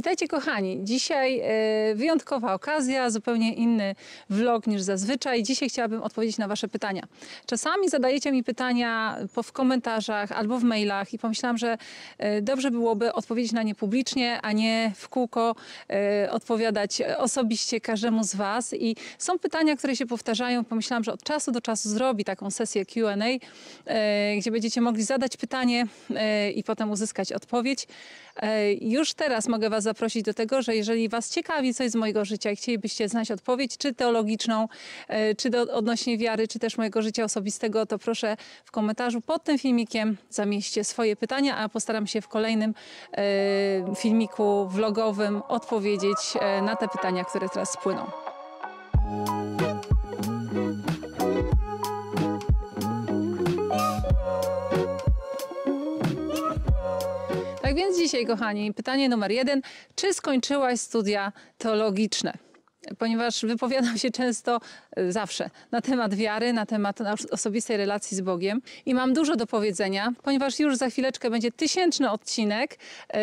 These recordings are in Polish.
Witajcie kochani. Dzisiaj e, wyjątkowa okazja, zupełnie inny vlog niż zazwyczaj. Dzisiaj chciałabym odpowiedzieć na Wasze pytania. Czasami zadajecie mi pytania w komentarzach albo w mailach i pomyślałam, że e, dobrze byłoby odpowiedzieć na nie publicznie, a nie w kółko e, odpowiadać osobiście każdemu z Was. I są pytania, które się powtarzają. Pomyślałam, że od czasu do czasu zrobi taką sesję QA, gdzie będziecie mogli zadać pytanie i potem uzyskać odpowiedź. Już teraz mogę Was zaprosić do tego, że jeżeli Was ciekawi coś z mojego życia i chcielibyście znać odpowiedź, czy teologiczną, e, czy do, odnośnie wiary, czy też mojego życia osobistego, to proszę w komentarzu pod tym filmikiem zamieśćcie swoje pytania, a postaram się w kolejnym e, filmiku vlogowym odpowiedzieć e, na te pytania, które teraz spłyną. Tak więc dzisiaj, kochani, pytanie numer jeden. Czy skończyłaś studia teologiczne? Ponieważ wypowiadam się często zawsze na temat wiary, na temat osobistej relacji z Bogiem i mam dużo do powiedzenia, ponieważ już za chwileczkę będzie tysięczny odcinek yy,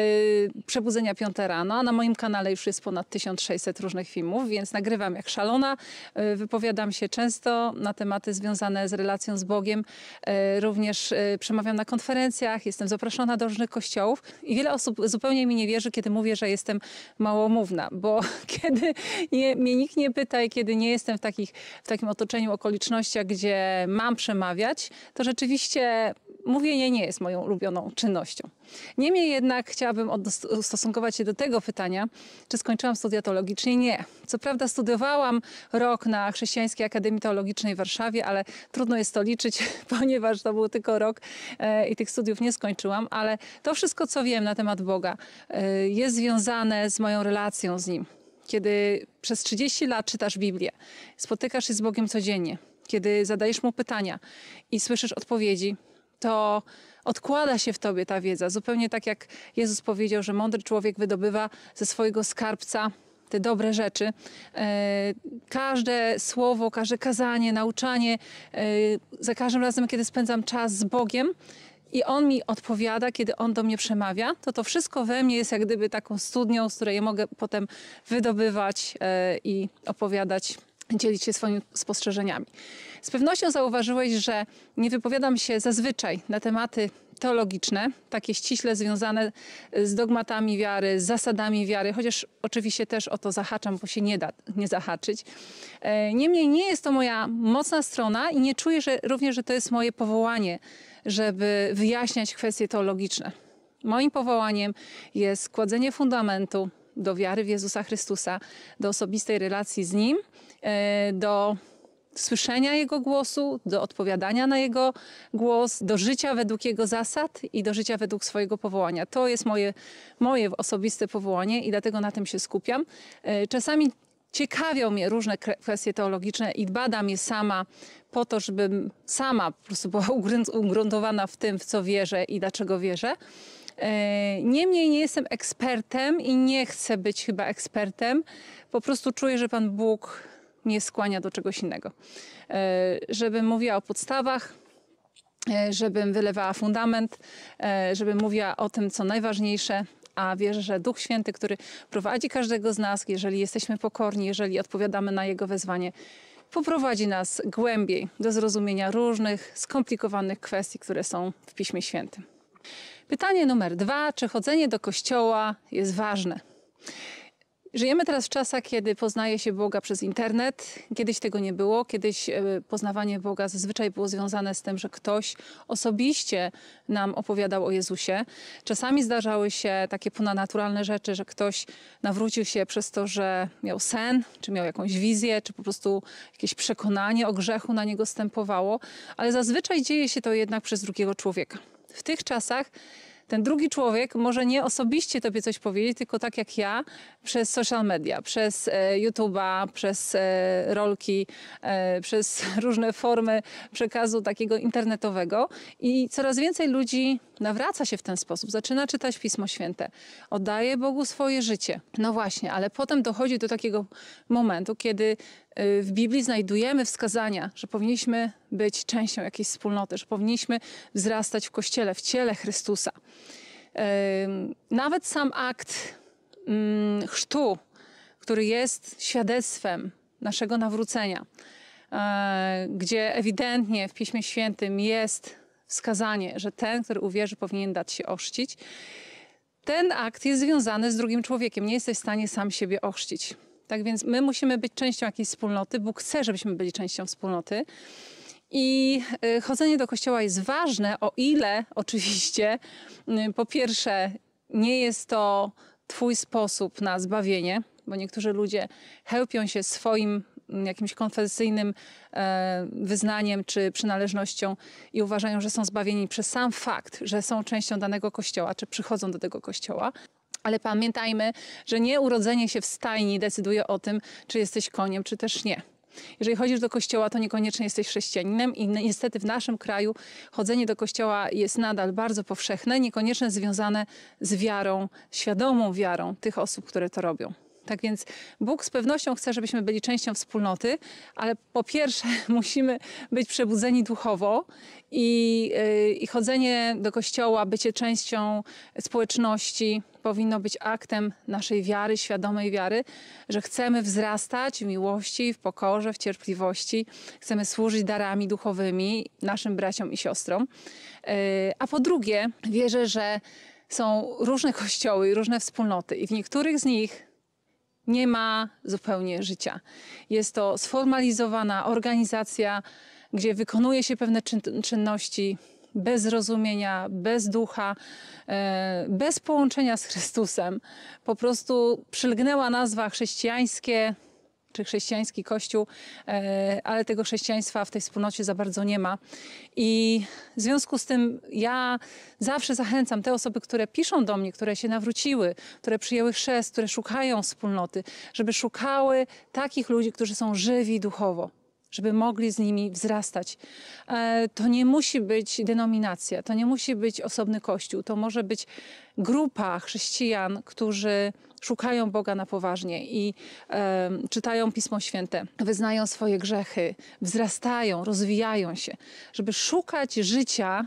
Przebudzenia Piąte Rano, a na moim kanale już jest ponad 1600 różnych filmów, więc nagrywam jak szalona, yy, wypowiadam się często na tematy związane z relacją z Bogiem, yy, również yy, przemawiam na konferencjach, jestem zaproszona do różnych kościołów i wiele osób zupełnie mi nie wierzy, kiedy mówię, że jestem małomówna, bo kiedy nie, mnie nikt nie pyta i kiedy nie jestem w takich w takim otoczeniu okolicznościach, gdzie mam przemawiać, to rzeczywiście mówienie nie jest moją ulubioną czynnością. Niemniej jednak chciałabym ustosunkować się do tego pytania, czy skończyłam studia teologicznie. Nie. Co prawda studiowałam rok na Chrześcijańskiej Akademii Teologicznej w Warszawie, ale trudno jest to liczyć, ponieważ to był tylko rok e, i tych studiów nie skończyłam, ale to wszystko, co wiem na temat Boga, e, jest związane z moją relacją z Nim kiedy przez 30 lat czytasz Biblię, spotykasz się z Bogiem codziennie, kiedy zadajesz mu pytania i słyszysz odpowiedzi, to odkłada się w tobie ta wiedza. Zupełnie tak jak Jezus powiedział, że mądry człowiek wydobywa ze swojego skarbca te dobre rzeczy. E, każde słowo, każde kazanie, nauczanie, e, za każdym razem, kiedy spędzam czas z Bogiem, i on mi odpowiada, kiedy on do mnie przemawia, to to wszystko we mnie jest jak gdyby taką studnią, z której ja mogę potem wydobywać e, i opowiadać dzielić się swoimi spostrzeżeniami. Z pewnością zauważyłeś, że nie wypowiadam się zazwyczaj na tematy teologiczne, takie ściśle związane e, z dogmatami wiary, z zasadami wiary, chociaż oczywiście też o to zahaczam, bo się nie da nie zahaczyć. E, niemniej nie jest to moja mocna strona i nie czuję że również, że to jest moje powołanie, żeby wyjaśniać kwestie teologiczne. Moim powołaniem jest kładzenie fundamentu do wiary w Jezusa Chrystusa, do osobistej relacji z Nim, e, do słyszenia jego głosu, do odpowiadania na jego głos, do życia według jego zasad i do życia według swojego powołania. To jest moje, moje osobiste powołanie i dlatego na tym się skupiam. E, czasami ciekawią mnie różne kwestie teologiczne i badam je sama po to, żebym sama po prostu była ugruntowana w tym, w co wierzę i dlaczego wierzę. E, niemniej nie jestem ekspertem i nie chcę być chyba ekspertem. Po prostu czuję, że Pan Bóg nie skłania do czegoś innego. E, żebym mówiła o podstawach, e, żebym wylewała fundament, e, żebym mówiła o tym, co najważniejsze, a wierzę, że Duch Święty, który prowadzi każdego z nas, jeżeli jesteśmy pokorni, jeżeli odpowiadamy na Jego wezwanie, poprowadzi nas głębiej do zrozumienia różnych skomplikowanych kwestii, które są w Piśmie Świętym. Pytanie numer dwa: czy chodzenie do kościoła jest ważne? Żyjemy teraz w czasach, kiedy poznaje się Boga przez internet. Kiedyś tego nie było. Kiedyś e, poznawanie Boga zazwyczaj było związane z tym, że ktoś osobiście nam opowiadał o Jezusie. Czasami zdarzały się takie ponadnaturalne rzeczy, że ktoś nawrócił się przez to, że miał sen, czy miał jakąś wizję, czy po prostu jakieś przekonanie o grzechu na niego stępowało. Ale zazwyczaj dzieje się to jednak przez drugiego człowieka. W tych czasach ten drugi człowiek może nie osobiście tobie coś powiedzieć, tylko tak jak ja, przez social media, przez e, YouTube'a, przez e, rolki, e, przez różne formy przekazu takiego internetowego. I coraz więcej ludzi nawraca się w ten sposób, zaczyna czytać Pismo Święte, oddaje Bogu swoje życie. No właśnie, ale potem dochodzi do takiego momentu, kiedy Y, w Biblii znajdujemy wskazania, że powinniśmy być częścią jakiejś wspólnoty, że powinniśmy wzrastać w kościele, w ciele Chrystusa. Y, nawet sam akt mm, chrztu, który jest świadectwem naszego nawrócenia, y, gdzie ewidentnie w Piśmie Świętym jest wskazanie, że ten, który uwierzy, powinien dać się ochrzcić. Ten akt jest związany z drugim człowiekiem. Nie jesteś w stanie sam siebie ochrzcić. Tak więc my musimy być częścią jakiejś wspólnoty. Bóg chce, żebyśmy byli częścią wspólnoty. I y, chodzenie do kościoła jest ważne, o ile oczywiście y, po pierwsze nie jest to Twój sposób na zbawienie, bo niektórzy ludzie chełpią się swoim mm, jakimś konfesyjnym e, wyznaniem czy przynależnością i uważają, że są zbawieni przez sam fakt, że są częścią danego kościoła, czy przychodzą do tego kościoła. Ale pamiętajmy, że nie urodzenie się w stajni decyduje o tym, czy jesteś koniem, czy też nie. Jeżeli chodzisz do kościoła, to niekoniecznie jesteś chrześcijaninem i niestety w naszym kraju chodzenie do kościoła jest nadal bardzo powszechne, niekoniecznie związane z wiarą, świadomą wiarą tych osób, które to robią. Tak więc Bóg z pewnością chce, żebyśmy byli częścią wspólnoty, ale po pierwsze musimy być przebudzeni duchowo i, y, i chodzenie do kościoła, bycie częścią społeczności, powinno być aktem naszej wiary, świadomej wiary, że chcemy wzrastać w miłości, w pokorze, w cierpliwości, chcemy służyć darami duchowymi naszym braciom i siostrom. E, a po drugie, wierzę, że są różne kościoły i różne wspólnoty, i w niektórych z nich nie ma zupełnie życia. Jest to sformalizowana organizacja, gdzie wykonuje się pewne czynności bez rozumienia, bez ducha, e, bez połączenia z Chrystusem. Po prostu przylgnęła nazwa chrześcijańskie czy chrześcijański kościół, e, ale tego chrześcijaństwa w tej wspólnocie za bardzo nie ma. I w związku z tym ja zawsze zachęcam te osoby, które piszą do mnie, które się nawróciły, które przyjęły chrzest, które szukają wspólnoty, żeby szukały takich ludzi, którzy są żywi duchowo żeby mogli z nimi wzrastać. E, to nie musi być denominacja, to nie musi być osobny kościół, to może być grupa chrześcijan, którzy szukają Boga na poważnie i e, czytają Pismo Święte, wyznają swoje grzechy, wzrastają, rozwijają się, żeby szukać życia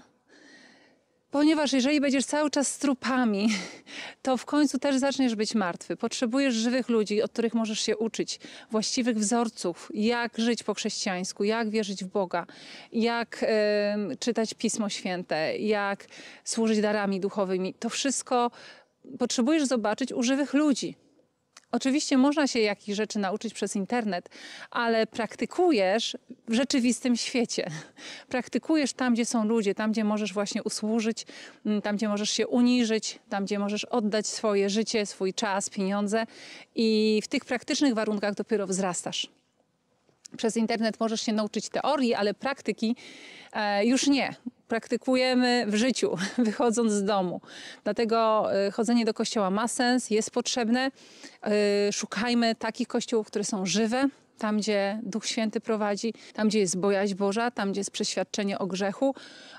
Ponieważ jeżeli będziesz cały czas z trupami, to w końcu też zaczniesz być martwy. Potrzebujesz żywych ludzi, od których możesz się uczyć, właściwych wzorców, jak żyć po chrześcijańsku, jak wierzyć w Boga, jak y, czytać Pismo Święte, jak służyć darami duchowymi. To wszystko potrzebujesz zobaczyć u żywych ludzi. Oczywiście można się jakichś rzeczy nauczyć przez internet, ale praktykujesz w rzeczywistym świecie. Praktykujesz tam, gdzie są ludzie, tam, gdzie możesz właśnie usłużyć, mm, tam, gdzie możesz się uniżyć, tam, gdzie możesz oddać swoje życie, swój czas, pieniądze i w tych praktycznych warunkach dopiero wzrastasz. Przez internet możesz się nauczyć teorii, ale praktyki e, już nie praktykujemy w życiu, wychodząc z domu. Dlatego y, chodzenie do kościoła ma sens, jest potrzebne. Y, szukajmy takich kościołów, które są żywe, tam gdzie Duch Święty prowadzi, tam gdzie jest bojaźń Boża, tam gdzie jest przeświadczenie o grzechu,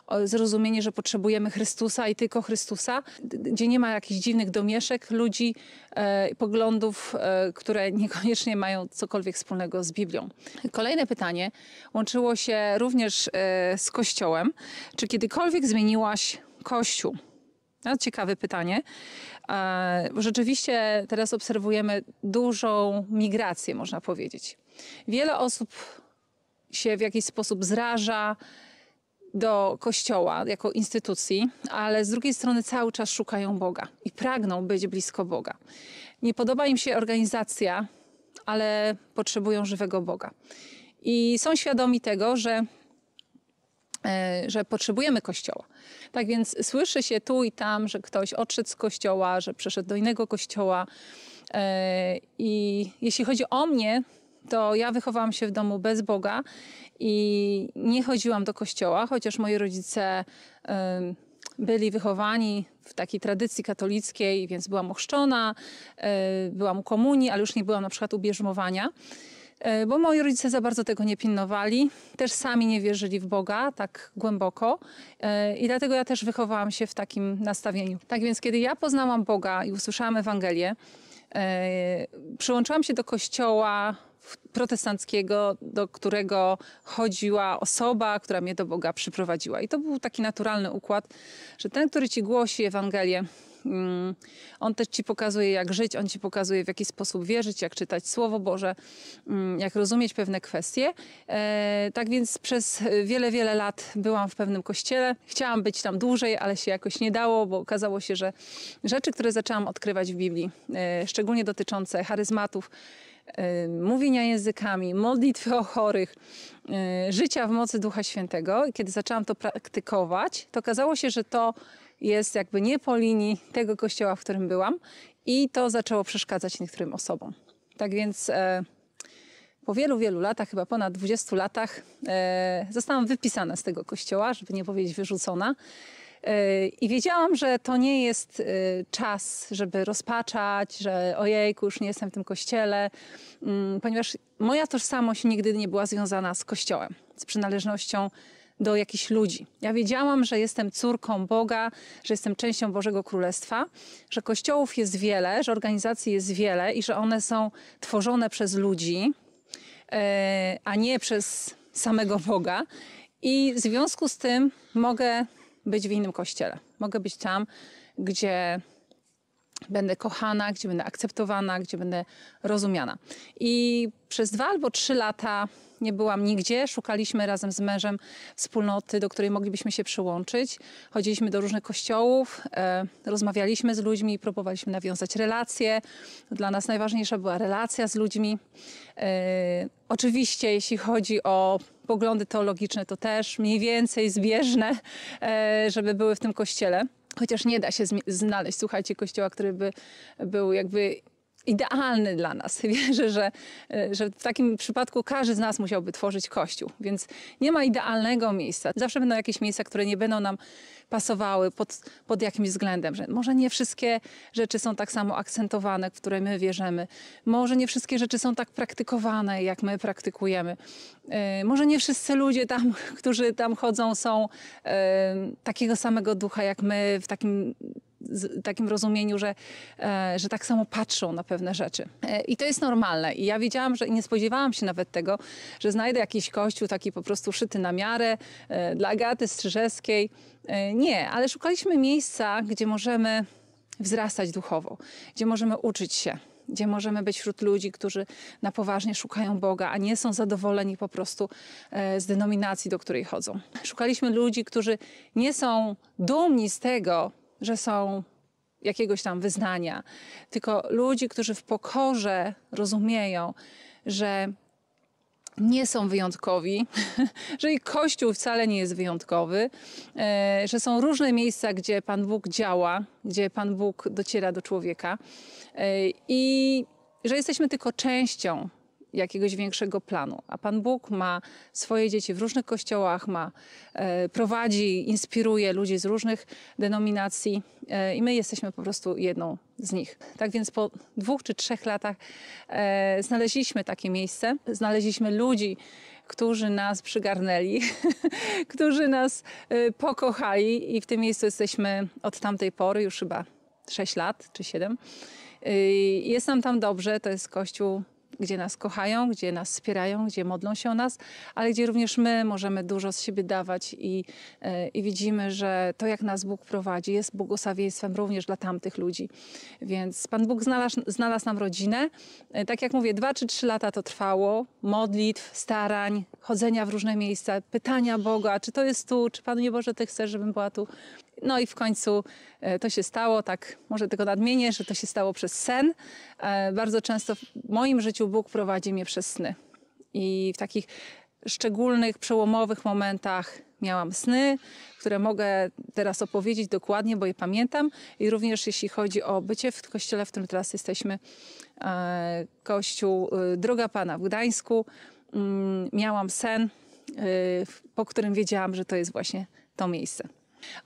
o zrozumienie, że potrzebujemy Chrystusa i tylko Chrystusa, gdzie nie ma jakichś dziwnych domieszek ludzi, e, poglądów, e, które niekoniecznie mają cokolwiek wspólnego z Biblią. Kolejne pytanie łączyło się również e, z Kościołem. Czy kiedykolwiek zmieniłaś Kościół? No, ciekawe pytanie. E, rzeczywiście teraz obserwujemy dużą migrację, można powiedzieć. Wiele osób się w jakiś sposób zraża do kościoła jako instytucji, ale z drugiej strony cały czas szukają Boga i pragną być blisko Boga. Nie podoba im się organizacja, ale potrzebują żywego Boga. I są świadomi tego, że, e, że potrzebujemy kościoła. Tak więc słyszy się tu i tam, że ktoś odszedł z kościoła, że przeszedł do innego kościoła. E, I jeśli chodzi o mnie, to ja wychowałam się w domu bez Boga i nie chodziłam do kościoła, chociaż moi rodzice byli wychowani w takiej tradycji katolickiej, więc byłam ochrzczona, e, byłam u komunii, ale już nie byłam na przykład u e, bo moi rodzice za bardzo tego nie pilnowali, też sami nie wierzyli w Boga tak głęboko e, i dlatego ja też wychowałam się w takim nastawieniu. Tak więc, kiedy ja poznałam Boga i usłyszałam Ewangelię, przyłączyłam się do kościoła protestanckiego, do którego chodziła osoba, która mnie do Boga przyprowadziła. I to był taki naturalny układ, że ten, który ci głosi Ewangelię, mm, on też ci pokazuje, jak żyć, on ci pokazuje, w jaki sposób wierzyć, jak czytać Słowo Boże, mm, jak rozumieć pewne kwestie. E, tak więc przez wiele, wiele lat byłam w pewnym kościele. Chciałam być tam dłużej, ale się jakoś nie dało, bo okazało się, że rzeczy, które zaczęłam odkrywać w Biblii, e, szczególnie dotyczące charyzmatów, Y, mówienia językami, modlitwy o chorych, y, życia w mocy Ducha Świętego. I kiedy zaczęłam to praktykować, to okazało się, że to jest jakby nie po linii tego kościoła, w którym byłam, i to zaczęło przeszkadzać niektórym osobom. Tak więc e, po wielu, wielu latach, chyba ponad 20 latach, e, zostałam wypisana z tego kościoła, żeby nie powiedzieć wyrzucona. I wiedziałam, że to nie jest y, czas, żeby rozpaczać, że ojejku, już nie jestem w tym kościele, mm, ponieważ moja tożsamość nigdy nie była związana z kościołem, z przynależnością do jakichś ludzi. Ja wiedziałam, że jestem córką Boga, że jestem częścią Bożego Królestwa, że kościołów jest wiele, że organizacji jest wiele i że one są tworzone przez ludzi, e, a nie przez samego Boga. I w związku z tym mogę być w innym kościele. Mogę być tam, gdzie będę kochana, gdzie będę akceptowana, gdzie będę rozumiana. I przez dwa albo trzy lata nie byłam nigdzie. Szukaliśmy razem z mężem wspólnoty, do której moglibyśmy się przyłączyć. Chodziliśmy do różnych kościołów, e, rozmawialiśmy z ludźmi, próbowaliśmy nawiązać relacje. Dla nas najważniejsza była relacja z ludźmi. E, oczywiście, jeśli chodzi o poglądy teologiczne, to też mniej więcej zbieżne, e, żeby były w tym kościele. Chociaż nie da się znaleźć, słuchajcie, kościoła, który by był jakby idealny dla nas. Wierzę, że, e, że w takim przypadku każdy z nas musiałby tworzyć kościół, więc nie ma idealnego miejsca. Zawsze będą jakieś miejsca, które nie będą nam pasowały pod, pod jakimś względem, że może nie wszystkie rzeczy są tak samo akcentowane, w które my wierzymy, może nie wszystkie rzeczy są tak praktykowane, jak my praktykujemy, e, może nie wszyscy ludzie tam, którzy tam chodzą są e, takiego samego ducha, jak my w takim takim rozumieniu, że, e, że tak samo patrzą na pewne rzeczy. E, I to jest normalne. I ja wiedziałam, że nie spodziewałam się nawet tego, że znajdę jakiś kościół taki po prostu szyty na miarę e, dla Agaty Strzyżewskiej. Nie, ale szukaliśmy miejsca, gdzie możemy wzrastać duchowo, gdzie możemy uczyć się gdzie możemy być wśród ludzi, którzy na poważnie szukają Boga, a nie są zadowoleni po prostu z denominacji, do której chodzą. Szukaliśmy ludzi, którzy nie są dumni z tego, że są jakiegoś tam wyznania, tylko ludzi, którzy w pokorze rozumieją, że nie są wyjątkowi, że i Kościół wcale nie jest wyjątkowy, e, że są różne miejsca, gdzie Pan Bóg działa, gdzie Pan Bóg dociera do człowieka e, i że jesteśmy tylko częścią jakiegoś większego planu. A Pan Bóg ma swoje dzieci w różnych kościołach, ma, e, prowadzi, inspiruje ludzi z różnych denominacji e, i my jesteśmy po prostu jedną z nich. Tak więc po dwóch czy trzech latach e, znaleźliśmy takie miejsce, znaleźliśmy ludzi, którzy nas przygarnęli, którzy nas pokochali i w tym miejscu jesteśmy od tamtej pory, już chyba 6 lat czy 7. Jest nam tam dobrze, to jest kościół gdzie nas kochają, gdzie nas wspierają, gdzie modlą się o nas, ale gdzie również my możemy dużo z siebie dawać i, e, i widzimy, że to jak nas Bóg prowadzi jest błogosławieństwem również dla tamtych ludzi. Więc Pan Bóg znalazł, znalazł nam rodzinę. E, tak jak mówię, dwa czy trzy lata to trwało, modlitw, starań, chodzenia w różne miejsca, pytania Boga, czy to jest tu, czy nie Boże, Ty chcesz, żebym była tu. No i w końcu e, to się stało, tak może tylko nadmienię, że to się stało przez sen. E, bardzo często w moim życiu Bóg prowadzi mnie przez sny. I w takich szczególnych, przełomowych momentach miałam sny, które mogę teraz opowiedzieć dokładnie, bo je pamiętam. I również jeśli chodzi o bycie w kościele, w którym teraz jesteśmy, e, kościół Droga Pana w Gdańsku, mm, miałam sen, po którym wiedziałam, że to jest właśnie to miejsce.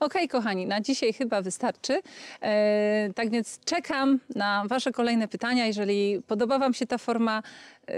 Okej, okay, kochani, na dzisiaj chyba wystarczy. E, tak więc czekam na Wasze kolejne pytania. Jeżeli podoba Wam się ta forma e,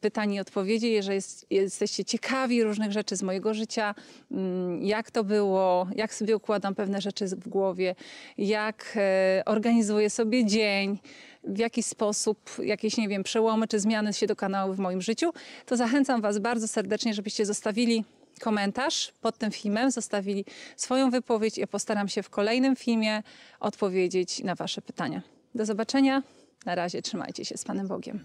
pytań i odpowiedzi, jeżeli jest, jesteście ciekawi różnych rzeczy z mojego życia, mm, jak to było, jak sobie układam pewne rzeczy w głowie, jak e, organizuję sobie dzień, w jaki sposób jakieś, nie wiem, przełomy czy zmiany się dokonały w moim życiu, to zachęcam Was bardzo serdecznie, żebyście zostawili komentarz pod tym filmem, zostawili swoją wypowiedź. Ja postaram się w kolejnym filmie odpowiedzieć na Wasze pytania. Do zobaczenia. Na razie trzymajcie się z Panem Bogiem.